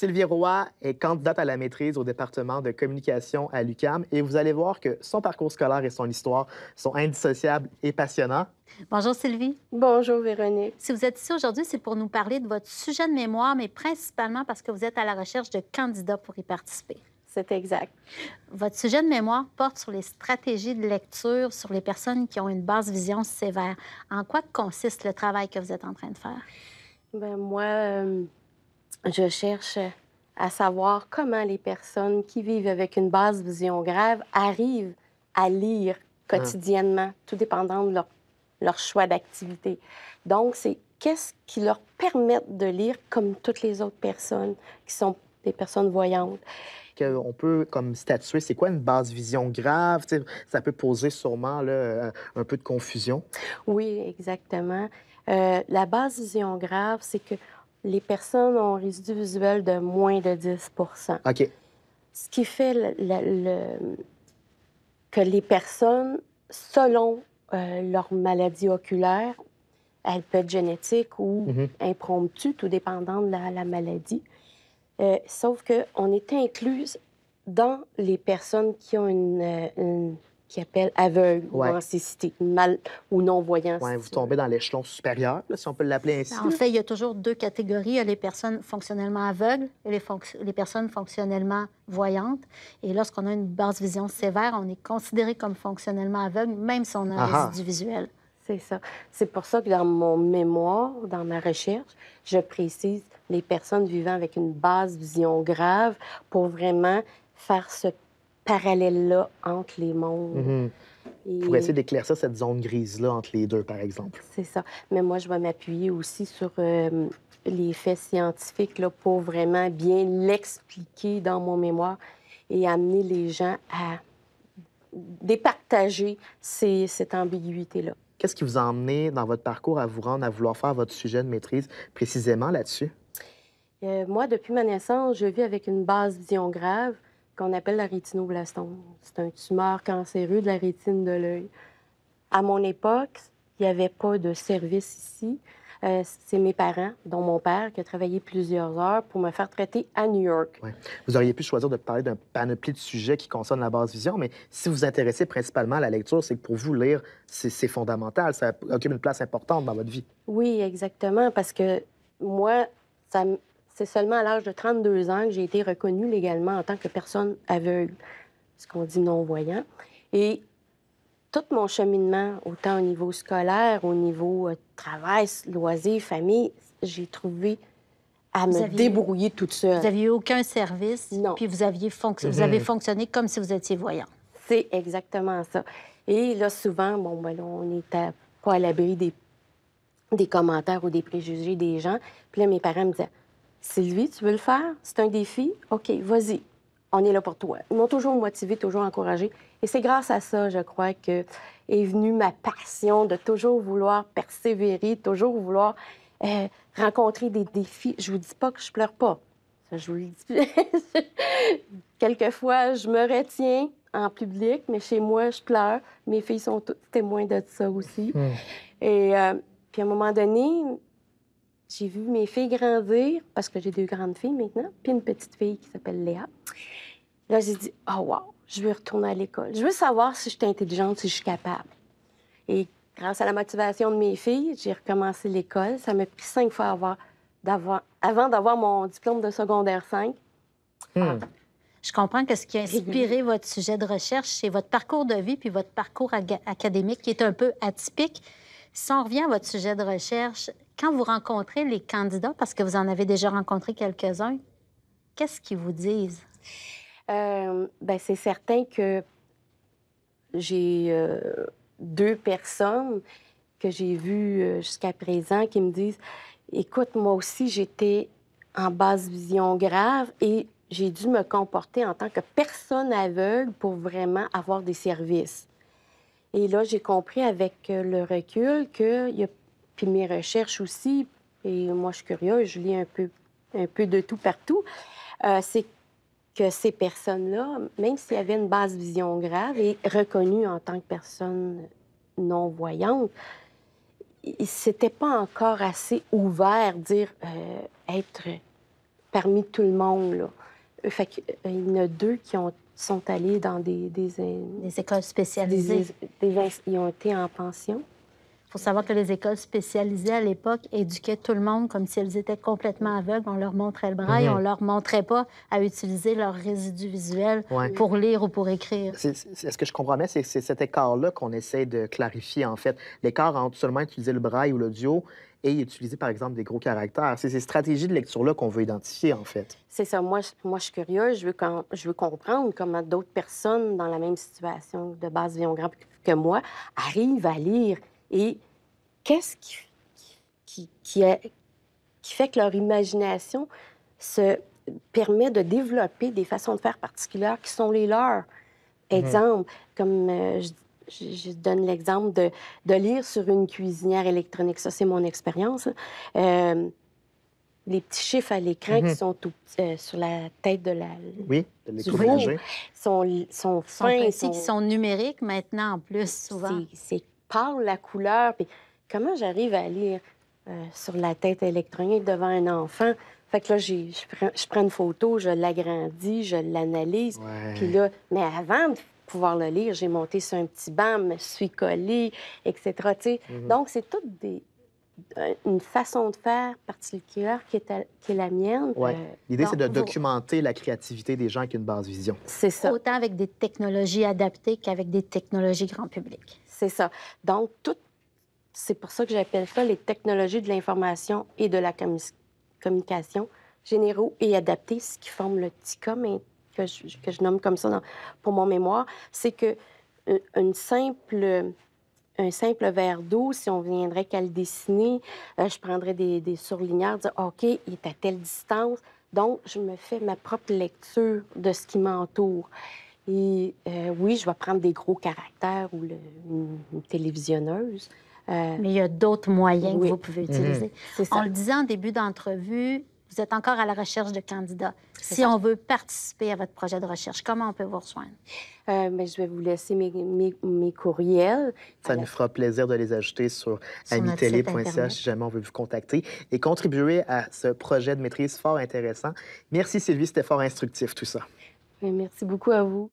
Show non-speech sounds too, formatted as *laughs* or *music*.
Sylvie Roy est candidate à la maîtrise au département de communication à l'UCAM et vous allez voir que son parcours scolaire et son histoire sont indissociables et passionnants. Bonjour Sylvie. Bonjour Véronique. Si vous êtes ici aujourd'hui, c'est pour nous parler de votre sujet de mémoire, mais principalement parce que vous êtes à la recherche de candidats pour y participer. C'est exact. Votre sujet de mémoire porte sur les stratégies de lecture sur les personnes qui ont une basse vision sévère. En quoi consiste le travail que vous êtes en train de faire? Bien, moi, euh, je cherche à savoir comment les personnes qui vivent avec une basse vision grave arrivent à lire ah. quotidiennement, tout dépendant de leur, choix d'activité. Donc, c'est qu'est-ce qui leur permet de lire comme toutes les autres personnes qui sont des personnes voyantes. On peut comme statuer, c'est quoi une basse vision grave? ça peut poser sûrement euh, un peu de confusion. Oui, exactement. Euh, la basse vision grave, c'est que les personnes ont un résidu visuel de moins de 10 OK. Ce qui fait le, que les personnes, selon euh, leur maladie oculaire, elle peut être génétique ou mm-hmm. impromptue, tout dépendant de la, maladie, euh, sauf qu'on est incluse dans les personnes qui ont une euh, qui appellent aveugle, ouais. mal ou non voyant. vous tombez dans l'échelon supérieur, si on peut l'appeler ainsi. En fait, il y a toujours deux catégories. Il y a les personnes fonctionnellement aveugles et les, les personnes fonctionnellement voyantes. Et lorsqu'on a une basse vision sévère, on est considéré comme fonctionnellement aveugle, même si on a un ah ah. résidu visuel. C'est ça. C'est pour ça que dans mon mémoire, dans ma recherche, je précise les personnes vivant avec une basse vision grave pour vraiment faire ce parallèle-là entre les mondes. Mm-hmm. Pour essayer d'éclaircir cette zone grise-là entre les deux, par exemple. C'est ça. Mais moi, je vais m'appuyer aussi sur euh, les faits scientifiques là, pour vraiment bien l'expliquer dans mon mémoire et amener les gens à départager ces, cette ambiguïté-là. Qu'est-ce qui vous a emmené dans votre parcours à vous rendre à vouloir faire votre sujet de maîtrise précisément là-dessus? Euh, moi, depuis ma naissance, je vis avec une base vision grave qu'on appelle la rétinoblastome. C'est un tumeur cancéreux de la rétine de l'œil. À mon époque, il n'y avait pas de service ici. Euh, c'est mes parents, dont mon père, qui a travaillé plusieurs heures pour me faire traiter à New York. Vous auriez pu choisir de parler d'un panoplie de sujets qui concernent la basse vision, mais si vous vous intéressez principalement à la lecture, c'est que pour vous, lire, c'est fondamental. Ça occupe une place importante dans votre vie. Oui, exactement, parce que moi, ça, c'est seulement à l'âge de 32 ans que j'ai été reconnue légalement en tant que personne aveugle, ce qu'on dit non-voyant. Et tout mon cheminement, autant au niveau scolaire, au niveau euh, travail, loisir, famille, j'ai trouvé à me débrouiller toute seule. Vous n'aviez aucun service, non. puis vous, aviez vous avez mhm. fonctionné comme si vous étiez voyant. C'est exactement ça. Et là, souvent, bon, ben on était pas à l'abri des... des commentaires ou des préjugés des gens. Puis là, mes parents me disaient Sylvie, tu veux le faire? C'est un défi? OK, vas-y. On est là pour toi. Ils m'ont toujours motivée, toujours encouragée. Et c'est grâce à ça, je crois, que est venue ma passion de toujours vouloir persévérer, toujours vouloir euh, rencontrer des défis. Je vous dis pas que je pleure pas. Ça, je vous le dis. *laughs* Quelquefois, je me retiens en public, mais chez moi, je pleure. Mes filles sont toutes témoins de ça aussi. Hmm. Et euh, puis à un moment donné, j'ai vu mes filles grandir, parce que j'ai deux grandes filles maintenant, puis une petite fille qui s'appelle Léa. Là, j'ai dit, ah, oh wow, je vais retourner à l'école. Je veux savoir si je suis intelligente, si je suis capable. Et grâce à la motivation de mes filles, j'ai recommencé l'école. Ça m'a pris cinq fois d'avoir, avant d'avoir mon diplôme de secondaire 5. Hmm. Ah. Je comprends que ce qui a inspiré votre sujet de recherche, c'est votre parcours de vie puis votre parcours académique qui est un peu atypique. Si on revient à votre sujet de recherche, quand vous rencontrez les candidats, parce que vous en avez déjà rencontré quelques-uns, qu'est-ce qu'ils vous disent? Euh, ben, c'est certain que j'ai euh, deux personnes que j'ai vues euh, jusqu'à présent qui me disent Écoute, moi aussi, j'étais en basse vision grave et j'ai dû me comporter en tant que personne aveugle pour vraiment avoir des services. Et là, j'ai compris avec euh, le recul qu'il y a puis mes recherches aussi, et moi je suis curieuse, je lis un peu, un peu de tout partout, euh, c'est que ces personnes-là, même s'il y avait une basse vision grave et reconnues en tant que personnes non-voyantes, c'était pas encore assez ouvert, dire euh, être parmi tout le monde. Là. Euh, fait il y en a deux qui ont, sont allés dans des... Des, écoles spécialisées. ils ont été en pension faut savoir que les écoles spécialisées à l'époque éduquaient tout le monde comme si elles étaient complètement aveugles. On leur montrait le braille, mhm. on leur montrait pas à utiliser leurs résidus visuels pour lire ou pour écrire. ce que je comprends bien, c'est cet écart-là qu'on essaie de clarifier, en fait. L'écart entre seulement utiliser le braille ou l'audio et utiliser, par exemple, des gros caractères. C'est ces stratégies de lecture-là qu'on veut identifier, en fait. C'est ça. Moi, je, moi, je suis curieuse. Je veux, je veux comprendre comment d'autres personnes dans la même situation de base vion grand que moi arrivent à lire et qu'est-ce qui, qui, fait que leur imagination se permet de développer des façons de faire particulières qui sont les leurs? Mhm. Exemple, comme euh, je, donne l'exemple de, de, lire sur une cuisinière électronique. Ça, c'est mon expérience. Euh, les petits chiffres à l'écran qui mhm. sont euh, sur la tête de la. Oui, de Sont, sont, sont fins. Sont, sont numériques maintenant en plus, souvent. C'est parle la couleur. Puis comment j'arrive à lire euh, sur la tête électronique devant un enfant? Fait que là, je prends, une photo, je l'agrandis, je l'analyse. Puis là, mais avant de pouvoir le lire, j'ai monté sur un petit banc, me suis collé etc. Mm-hmm. Donc, c'est toutes des, une façon de faire particulière qui est, qui est la mienne. Ouais. Euh, L'idée, c'est de documenter la créativité des gens qui ont une base vision. C'est ça. Autant avec des technologies adaptées qu'avec des technologies grand public. C'est ça. Donc, tout... c'est pour ça que j'appelle ça les technologies de l'information et de la communication généraux et adaptées, ce qui forme le TICOM, que je, que je nomme comme ça pour mon mémoire, c'est que euh, une simple un simple verre d'eau, si on viendrait qu'à le dessiner, euh, je prendrais des, des surligneurs, dire OK, il est à telle distance. Donc, je me fais ma propre lecture de ce qui m'entoure. Et euh, oui, je vais prendre des gros caractères ou une, télévisionneuse. Euh, Mais il y a d'autres moyens que vous pouvez mhm. utiliser. le disant en début d'entrevue, vous êtes encore à la recherche de candidats. Si on veut participer à votre projet de recherche, comment on peut vous rejoindre? Euh, ben, je vais vous laisser mes, mes, courriels. Ça nous fera plaisir de les ajouter sur, sur si jamais on veut vous contacter et contribuer à ce projet de maîtrise fort intéressant. Merci Sylvie, c'était fort instructif tout ça. Ben, merci beaucoup à vous.